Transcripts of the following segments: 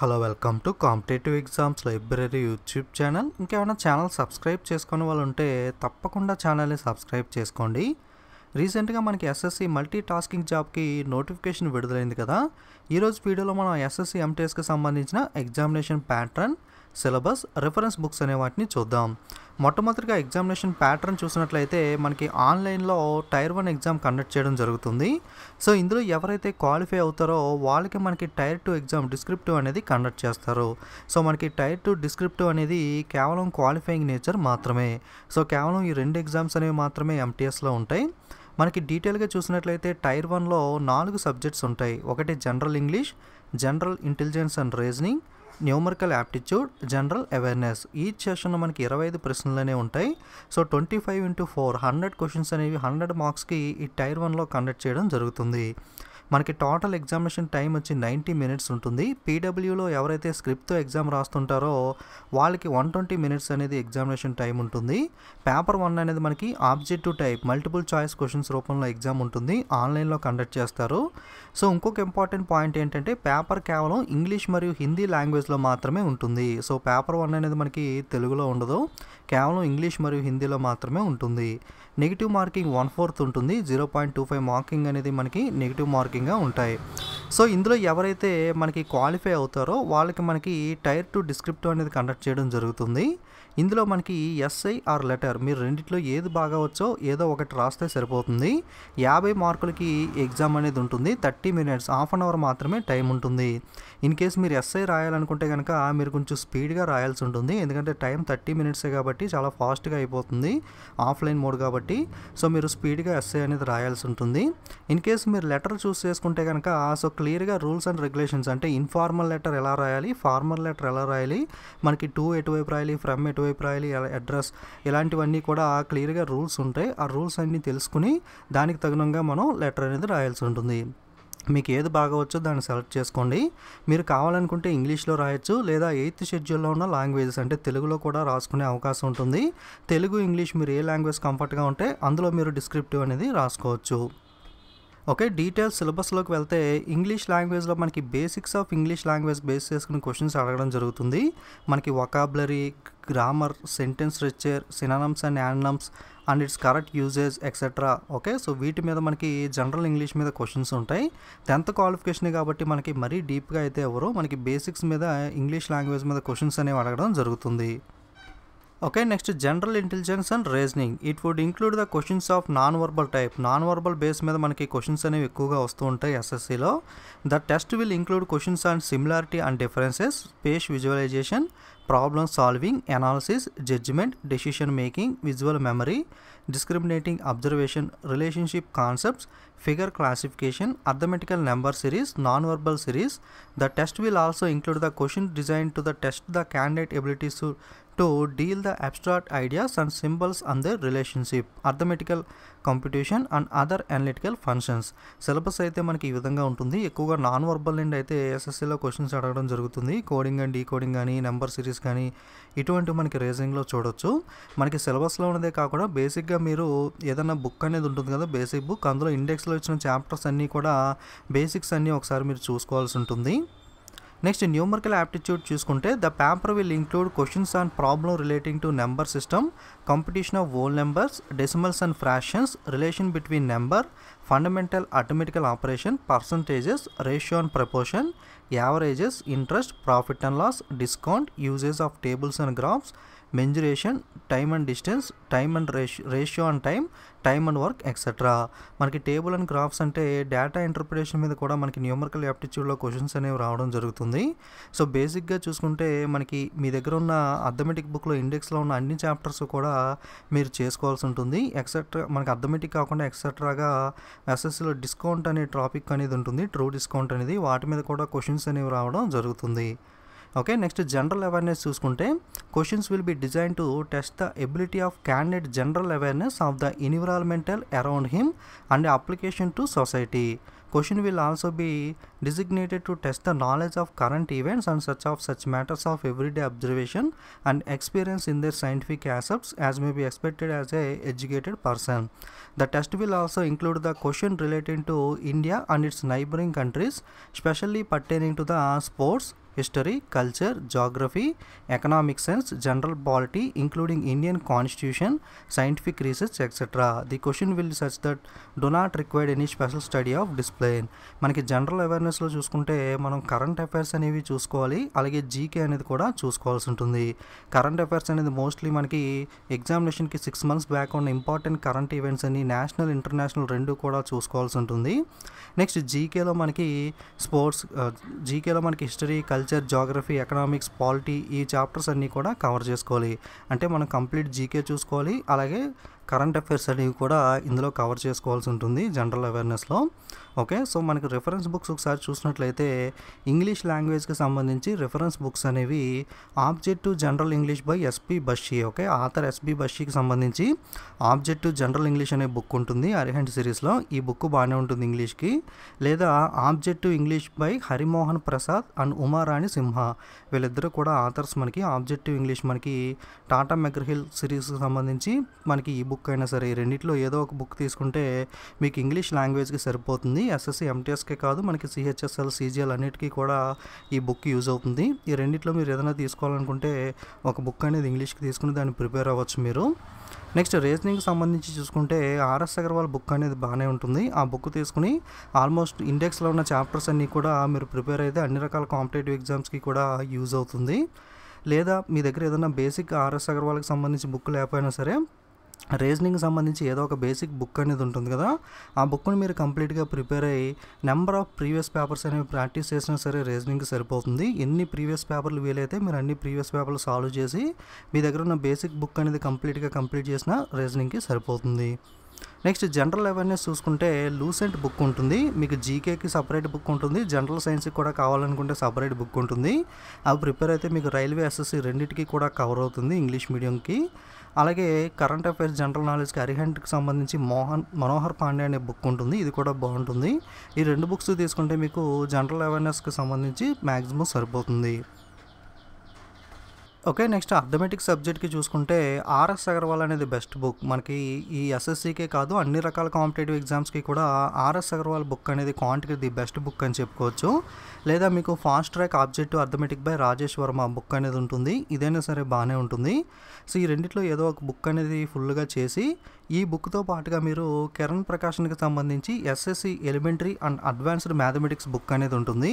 Hello welcome to competitive exams library YouTube channel ఇంకేమైనా channel subscribe చేసుకునే వాళ్ళు ఉంటే తప్పకుండా ఛానల్ని సబ్స్క్రైబ్ చేసుకోండి రీసెంట్గా మనకి ఎస్ఎస్సి మల్టీ టాస్కింగ్ జాబ్కి నోటిఫికేషన్ విడుదలైంది కదా ఈరోజు వీడియోలో మనం ఎస్ఎస్సి ఎంటీఎస్కి సంబంధించిన examination pattern syllabus reference books అనే వాటిని చూద్దాం మొట్టమొదటిగా ఎగ్జామినేషన్ ప్యాటర్న్ చూసినట్లయితే మనకి ఆన్లైన్లో టైర్ వన్ ఎగ్జామ్ కండక్ట్ చేయడం జరుగుతుంది సో ఇందులో ఎవరైతే క్వాలిఫై అవుతారో వాళ్ళకి మనకి టైర్ టూ ఎగ్జామ్ డిస్క్రిప్టివ్ అనేది కండక్ట్ చేస్తారు సో మనకి టైర్ టూ డిస్క్రిప్టివ్ అనేది కేవలం క్వాలిఫైయింగ్ నేచర్ మాత్రమే సో కేవలం ఈ రెండు ఎగ్జామ్స్ అనేవి మాత్రమే ఎంటీఎస్లో ఉంటాయి మనకి డీటెయిల్గా చూసినట్లయితే టైర్ వన్లో నాలుగు సబ్జెక్ట్స్ ఉంటాయి ఒకటి general English general intelligence and reasoning numerical aptitude general awareness each సెషన్లో మనకి ఇరవై ఐదు ప్రశ్నలనే ఉంటాయి so twenty five into four hundred questions అనేవి హండ్రెడ్ మార్క్స్కి ఈ టైర్ వన్లో కండక్ట్ చేయడం జరుగుతుంది మనకి టోటల్ ఎగ్జామినేషన్ టైం వచ్చి నైంటీ మినిట్స్ ఉంటుంది పీడబ్ల్యూలో ఎవరైతే స్క్రిప్ట్తో ఎగ్జామ్ రాస్తుంటారో వాళ్ళకి వన్ ట్వంటీ మినిట్స్ అనేది ఎగ్జామినేషన్ టైం ఉంటుంది పేపర్ వన్ అనేది మనకి objective type multiple choice questions రూపంలో ఎగ్జామ్ ఉంటుంది ఆన్లైన్లో కండక్ట్ చేస్తారు సో ఇంకొక ఇంపార్టెంట్ పాయింట్ ఏంటంటే పేపర్ కేవలం ఇంగ్లీష్ మరియు హిందీ లాంగ్వేజ్లో మాత్రమే ఉంటుంది సో పేపర్ వన్ అనేది మనకి తెలుగులో ఉండదు కేవలం ఇంగ్లీష్ మరియు హిందీలో మాత్రమే ఉంటుంది నెగిటివ్ మార్కింగ్ వన్ ఫోర్త్ ఉంటుంది zero point two five marking అనేది మనకి నెగిటివ్ మార్కింగ్గా ఉంటాయి సో ఇందులో ఎవరైతే మనకి క్వాలిఫై అవుతారో వాళ్ళకి మనకి టైర్ టు డిస్క్రిప్టివ్ అనేది కండక్ట్ చేయడం జరుగుతుంది ఇందులో మనకి ఎస్ఐ ఆర్ లెటర్ మీరు రెండిట్లో ఏది బాగా వచ్చో ఏదో ఒకటి రాస్తే సరిపోతుంది యాభై మార్కులకి ఎగ్జామ్ అనేది ఉంటుంది thirty minutes half an hour మాత్రమే టైం ఉంటుంది ఇన్ కేస్ మీరు ఎస్ఐ రాయాలనుకుంటే కనుక మీరు కొంచెం స్పీడ్గా రాయాల్సి ఉంటుంది ఎందుకంటే టైం థర్టీ మినిట్సే కాబట్టి చాలా ఫాస్ట్గా అయిపోతుంది ఆఫ్లైన్ మోడ్ కాబట్టి కాబట్టి సో మీరు స్పీడ్గా ఎస్ఏ అనేది రాయాల్సి ఉంటుంది ఇన్ కేసు మీరు లెటర్ చూస్ చేసుకుంటే కనుక సో క్లియర్గా రూల్స్ అండ్ రెగ్యులేషన్స్ అంటే ఇన్ఫార్మల్ లెటర్ ఎలా రాయాలి ఫార్మల్ లెటర్ ఎలా రాయాలి మనకి టూ ఎటువైపు రాయాలి ఫ్రమ్ ఎటువైపు రాయాలి అడ్రస్ ఇలాంటివన్నీ కూడా క్లియర్గా రూల్స్ ఉంటాయి ఆ రూల్స్ అన్నీ తెలుసుకుని దానికి తగినంగా మనం లెటర్ అనేది రాయాల్సి ఉంటుంది మీకు ఏది బాగా వచ్చో దాన్ని సెలెక్ట్ చేసుకోండి మీరు కావాలనుకుంటే ఇంగ్లీష్లో రాయొచ్చు లేదా ఎయిత్ షెడ్యూల్లో ఉన్న లాంగ్వేజెస్ అంటే తెలుగులో కూడా రాసుకునే అవకాశం ఉంటుంది తెలుగు ఇంగ్లీష్ మీరు ఏ లాంగ్వేజ్ కంఫర్ట్గా ఉంటే అందులో మీరు డిస్క్రిప్టివ్ అనేది రాసుకోవచ్చు ఓకే డీటెయిల్స్ సిలబస్లోకి వెళ్తే ఇంగ్లీష్ లాంగ్వేజ్లో మనకి basics of English language base చేసుకుని క్వశ్చన్స్ అడగడం జరుగుతుంది మనకి vocabulary grammar sentence structure synonyms and antonyms and its correct usage etcetera okay so వీటి మీద మనకి జనరల్ ఇంగ్లీష్ మీద క్వశ్చన్స్ ఉంటాయి టెన్త్ క్వాలిఫికేషన్ కాబట్టి మనకి మరీ డీప్గా అయితే ఎవరు మనకి బేసిక్స్ మీద ఇంగ్లీష్ లాంగ్వేజ్ మీద క్వశ్చన్స్ అనేవి అడగడం జరుగుతుంది Okay, next general intelligence and reasoning. It would include the questions of non-verbal type. Non-verbal based में तो मान questions ने विकूगा उस तो उन्टा The test will include questions on similarity and differences, speech visualization, problem solving, analysis, judgment, decision making, visual memory, discriminating observation, relationship concepts, figure classification, arithmetical number series, non-verbal series. The test will also include the question designed to the test the candidate abilities to to deal the abstract ideas and symbols and the relationship arithmetical competition and other analytical functions syllabus అయితే మనకి ఈ విధంగా ఉంటుంది ఎక్కువగా non verbal నుండి అయితే ఎస్ఎస్సీలో questions అడగడం జరుగుతుంది కోడింగ్ అండ్ డీకోడింగ్ కానీ నెంబర్ సిరీస్ కానీ ఇటువంటి మనకి రేసింగ్లో చూడొచ్చు మనకి సిలబస్లో ఉన్నదే కాకుండా బేసిక్గా మీరు ఏదైనా బుక్ అనేది ఉంటుంది కదా బేసిక్ బుక్ అందులో ఇండెక్స్లో ఇచ్చిన చాప్టర్స్ అన్నీ కూడా బేసిక్స్ అన్నీ ఒకసారి మీరు చూసుకోవాల్సి ఉంటుంది నెక్స్ట్ న్యూమరికల్ యాప్టిట్యూడ్ చూసుకుంటే the paper will include questions on problem relating to number system competition of whole numbers decimals and fractions relation between number fundamental arithmetical operation percentages ratio and proportion averages interest profit and loss discount uses of tables and graphs mensuration time and distance time and ratio ratio and time time and work etcetera మనకి table and graphs అంటే data interpretation మీద కూడా మనకి numerical యాప్టిట్యూడ్లో questions అనేవి రావడం జరుగుతుంది so బేసిక్గా చూసుకుంటే మనకి మీ దగ్గర ఉన్న అథమెటిక్ బుక్లో ఇండెక్స్లో ఉన్న అన్ని చాప్టర్స్ కూడా మీరు చేసుకోవాల్సి ఉంటుంది ఎక్సెట్రా మనకి అథమెటిక్ కాకుండా ఎక్సెట్రాగా ఎస్ఎస్సిలో డిస్కౌంట్ అనే టాపిక్ అనేది ఉంటుంది ట్రూ డిస్కౌంట్ అనేది వాటి మీద కూడా క్వశ్చన్స్ అనేవి రావడం జరుగుతుంది okay next general awareness is questions will be designed to test the ability of candidate general awareness of the environmental around him and application to society question will also be designated to test the knowledge of current events and such of such matters of everyday observation and experience in their scientific aspects as may be expected as a educated person the test will also include the question relating to india and its neighboring countries especially pertaining to the sports history culture geography economic sense general polity including Indian constitution scientific research etcetera the question will such that do not required any special study of discipline మనకి general అవేర్నెస్లో చూసుకుంటే మనం current affairs అనేవి చూసుకోవాలి అలాగే GK అనేది కూడా చూసుకోవాల్సి ఉంటుంది కరెంట్ అఫైర్స్ అనేది మోస్ట్లీ మనకి ఎగ్జామినేషన్కి సిక్స్ మంత్స్ బ్యాక్ ఉన్న ఇంపార్టెంట్ కరెంట్ ఈవెంట్స్ అని నేషనల్ ఇంటర్నేషనల్ రెండు కూడా చూసుకోవాల్సి ఉంటుంది నెక్స్ట్ జీకేలో మనకి స్పోర్ట్స్ జీకేలో uh, మనకి history culture culture geography economics polity ఈ చాప్టర్స్ అన్నీ కూడా కవర్ చేసుకోవాలి అంటే మనం కంప్లీట్ జీకే చూసుకోవాలి అలాగే కరెంట్ అఫైర్స్ అనేవి కూడా ఇందులో కవర్ చేసుకోవాల్సి ఉంటుంది జనరల్ అవేర్నెస్లో ఓకే సో మనకి రిఫరెన్స్ బుక్స్ ఒకసారి చూసినట్లయితే ఇంగ్లీష్ లాంగ్వేజ్కి సంబంధించి రిఫరెన్స్ బుక్స్ అనేవి objective general English by SP Bakshi okay author SP బషీకి సంబంధించి ఆబ్జెక్టివ్ జనరల్ ఇంగ్లీష్ అనే బుక్ ఉంటుంది అరిహెంట్ సిరీస్లో ఈ బుక్ బాగానే ఉంటుంది ఇంగ్లీష్కి లేదా objective English by Harimohan Prasad and Umarani Sinha వీళ్ళిద్దరూ కూడా ఆథర్స్ మనకి ఆబ్జెక్టివ్ ఇంగ్లీష్ మనకి టాటా మెగ్రహిల్ సిరీస్కి సంబంధించి మనకి ఈ బుక్ బుక్ అయినా సరే ఈ ఏదో ఒక బుక్ తీసుకుంటే మీకు ఇంగ్లీష్ లాంగ్వేజ్కి సరిపోతుంది ఎస్ఎస్సి ఎంటీఎస్కే కాదు మనకి సిహెచ్ఎస్ఎల్ సీజీఎల్ అన్నిటికీ కూడా ఈ బుక్ యూజ్ అవుతుంది ఈ రెండిట్లో మీరు ఏదైనా తీసుకోవాలనుకుంటే ఒక బుక్ అనేది ఇంగ్లీష్కి తీసుకుని దాన్ని ప్రిపేర్ అవ్వచ్చు మీరు నెక్స్ట్ రీజనింగ్కి సంబంధించి చూసుకుంటే ఆర్ఎస్ అగర్వాల్ బుక్ అనేది బాగానే ఉంటుంది ఆ బుక్ తీసుకుని ఆల్మోస్ట్ ఇండెక్స్లో ఉన్న చాప్టర్స్ అన్నీ కూడా మీరు ప్రిపేర్ అయితే అన్ని రకాల కాంపిటేటివ్ ఎగ్జామ్స్కి కూడా యూజ్ అవుతుంది లేదా మీ దగ్గర ఏదైనా బేసిక్ ఆర్ఎస్ అగర్వాల్కి సంబంధించి బుక్ లేకపోయినా సరే రీజనింగ్ సంబంధించి ఏదో ఒక బేసిక్ బుక్ అనేది ఉంటుంది కదా ఆ బుక్ని మీరు కంప్లీట్గా ప్రిపేర్ అయ్యి నెంబర్ ఆఫ్ ప్రీవియస్ పేపర్స్ అనేవి ప్రాక్టీస్ చేసినా సరే రీజనింగ్ సరిపోతుంది ఎన్ని ప్రీవియస్ పేపర్లు వీలైతే మీరు అన్ని ప్రీవియస్ పేపర్లు సాల్వ్ చేసి మీ దగ్గర ఉన్న బేసిక్ బుక్ అనేది కంప్లీట్గా కంప్లీట్ చేసిన రీజనింగ్కి సరిపోతుంది నెక్స్ట్ జనరల్ అవేర్నెస్ చూసుకుంటే లూసెంట్ బుక్ ఉంటుంది మీకు జీకేకి సపరేట్ బుక్ ఉంటుంది జనరల్ సైన్స్కి కూడా కావాలనుకుంటే సపరేట్ బుక్ ఉంటుంది అవి ప్రిపేర్ అయితే మీకు రైల్వే ఎస్ఎస్సి రెండింటికి కూడా కవర్ అవుతుంది ఇంగ్లీష్ మీడియంకి అలాగే కరెంట్ అఫైర్స్ జనరల్ నాలెడ్జ్కి అరిహంట్కి సంబంధించి మోహన్ మనోహర్ పాండే అనే బుక్ ఉంటుంది ఇది కూడా బాగుంటుంది ఈ రెండు బుక్స్ తీసుకుంటే మీకు జనరల్ అవేర్నెస్కి సంబంధించి మ్యాక్సిమం సరిపోతుంది ఓకే నెక్స్ట్ అర్థమెటిక్ సబ్జెక్ట్కి చూసుకుంటే ఆర్ఎస్ అగర్వాల్ అనేది బెస్ట్ బుక్ మనకి ఈ ఎస్ఎస్సీకే కాదు అన్ని రకాల కాంపిటేటివ్ ఎగ్జామ్స్కి కూడా ఆర్ఎస్ అగర్వాల్ బుక్ అనేది క్వాంటిటీ ది బెస్ట్ బుక్ అని చెప్పుకోవచ్చు లేదా మీకు fast track objective arithmetic by Rajesh Verma book అనేది ఉంటుంది ఇదైనా సరే బాగానే ఉంటుంది సో ఈ రెండిట్లో ఏదో ఒక బుక్ అనేది ఫుల్గా చేసి ఈ బుక్తో పాటుగా మీరు కిరణ్ ప్రకాశన్కి సంబంధించి SSC elementary and advanced mathematics book అనేది ఉంటుంది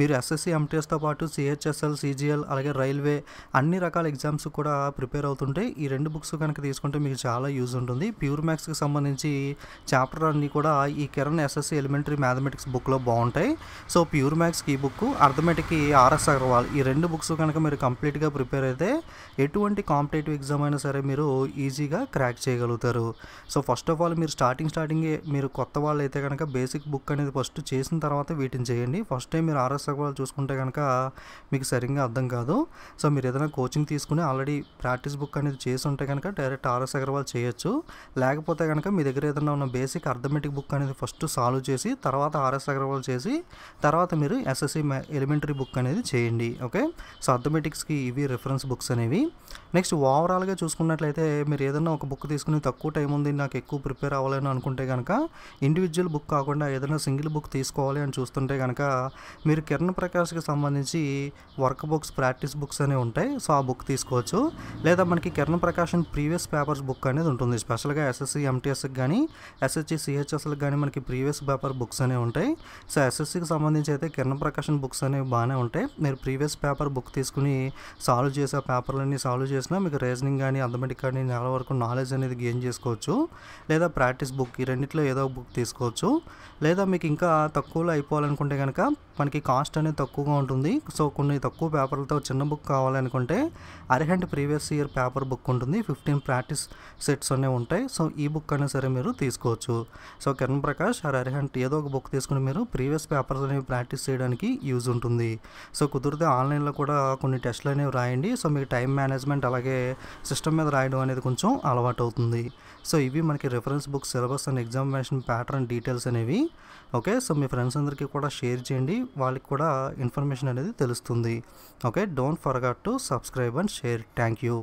మీరు ఎస్ఎస్సి ఎంటీఎస్తో పాటు సిహెచ్ఎస్ఎల్ సిజిఎల్ అలాగే రైల్వే అన్ని రకాల ఎగ్జామ్స్ కూడా ప్రిపేర్ అవుతుంటే ఈ రెండు బుక్స్ కనుక తీసుకుంటే మీకు చాలా యూజ్ ఉంటుంది ప్యూర్ మ్యాథ్స్కి సంబంధించి చాప్టర్ అన్నీ కూడా ఈ కిరణ్ ఎస్ఎస్సి ఎలిమెంటరీ మ్యాథమెటిక్స్ బుక్లో బాగుంటాయి సో ప్యూర్ మ్యాథ్స్ ఈ బుక్ అర్థమెటిక్కి ఆర్ఎస్ అగర్వాల్ ఈ రెండు బుక్స్ కనుక మీరు కంప్లీట్గా ప్రిపేర్ అయితే ఎటువంటి కాంపిటేటివ్ ఎగ్జామ్ అయినా సరే మీరు ఈజీగా క్రాక్ చేయగలుగుతారు సో ఫస్ట్ ఆఫ్ ఆల్ మీరు స్టార్టింగ్ స్టార్టింగ్ మీరు కొత్త వాళ్ళు అయితే కనుక బేసిక్ బుక్ అనేది ఫస్ట్ చేసిన తర్వాత వీటిని చేయండి ఫస్ట్ టైం మీరు ఆర్ఎస్ అగర్వాల్ చూసుకుంటే కనుక మీకు సరిగ్గా అర్థం కాదు సో మీరు ఏదైనా కోచింగ్ తీసుకుని ఆల్రెడీ ప్రాక్టీస్ బుక్ అనేది చేసి ఉంటే కనుక డైరెక్ట్ ఆర్ఎస్ అగర్వాల్ చేయొచ్చు లేకపోతే కనుక మీ దగ్గర ఏదైనా ఉన్న బేసిక్ అర్థమెటిక్ బుక్ అనేది ఫస్ట్ సాల్వ్ చేసి తర్వాత ఆర్ఎస్ అగర్వాల్ చేసి తర్వాత మీరు ఎస్ఎస్సి ఎలిమెంటరీ బుక్ అనేది చేయండి ఓకే సో అథమెటిక్స్కి ఇవి రిఫరెన్స్ బుక్స్ అనేవి నెక్స్ట్ ఓవరాల్గా చూసుకున్నట్లయితే మీరు ఏదైనా ఒక బుక్ తీసుకుని తక్కువ టైం ఉంది నాకు ఎక్కువ ప్రిపేర్ అవ్వాలని అనుకుంటే కనుక ఇండివిజువల్ బుక్ కాకుండా ఏదైనా సింగిల్ బుక్ తీసుకోవాలి అని చూస్తుంటే కనుక మీరు కిరణ్ ప్రకాష్కి సంబంధించి వర్క్ బుక్స్ ప్రాక్టీస్ బుక్స్ అనేవి ఉంటాయి సో ఆ బుక్ తీసుకోవచ్చు లేదా మనకి Kiran Prakasam previous papers book అనేది ఉంటుంది స్పెషల్గా ఎస్ఎస్సి ఎంటీఎస్కి కానీ ఎస్ఎస్సి సిహెచ్ఎస్లకు కానీ మనకి ప్రీవియస్ పేపర్ బుక్స్ అనేవి ఉంటాయి సో ఎస్ఎస్సికి సంబంధించి అయితే కిరణ్ ప్రకాశం బుక్స్ అనేవి బాగానే ఉంటాయి మీరు ప్రీవియస్ పేపర్ బుక్ తీసుకుని సాల్వ్ చేసే పేపర్లన్నీ సాల్వ్ చేసినా మీకు రీజనింగ్ కానీ అథమెటిక్ కానీ నెల వరకు నాలెడ్జ్ అనేది గెయిన్ చేసుకోవచ్చు లేదా ప్రాక్టీస్ బుక్ ఈ రెండింటిలో ఏదో ఒక బుక్ తీసుకోవచ్చు లేదా మీకు ఇంకా తక్కువలో అయిపోవాలనుకుంటే కనుక మనకి కాస్ట్ అనేది తక్కువగా ఉంటుంది సో కొన్ని తక్కువ పేపర్లతో చిన్న బుక్ కావాలనుకుంటే Arihant previous year paper book ఉంటుంది ఫిఫ్టీన్ ప్రాక్టీస్ సెట్స్ అనేవి ఉంటాయి సో ఈ బుక్ అయినా సరే మీరు తీసుకోవచ్చు సో కిరణ్ ప్రకాష్ ఆర్ అరిహెంట్ ఏదో ఒక బుక్ తీసుకుని మీరు ప్రీవియస్ పేపర్స్ అనేవి ప్రాక్టీస్ చేయడం చేయడానికి యూజ్ ఉంటుంది సో కుదిరితే ఆన్లైన్లో కూడా కొన్ని టెస్ట్లు అనేవి రాయండి సో మీకు టైం మేనేజ్మెంట్ అలాగే సిస్టమ్ మీద రాయడం అనేది కొంచెం అలవాటు అవుతుంది సో ఇవి మనకి reference book syllabus and examination pattern details అనేవి ఓకే సో మీ ఫ్రెండ్స్ అందరికీ కూడా షేర్ చేయండి వాళ్ళకి కూడా ఇన్ఫర్మేషన్ అనేది తెలుస్తుంది okay don't forgot to subscribe and share thank you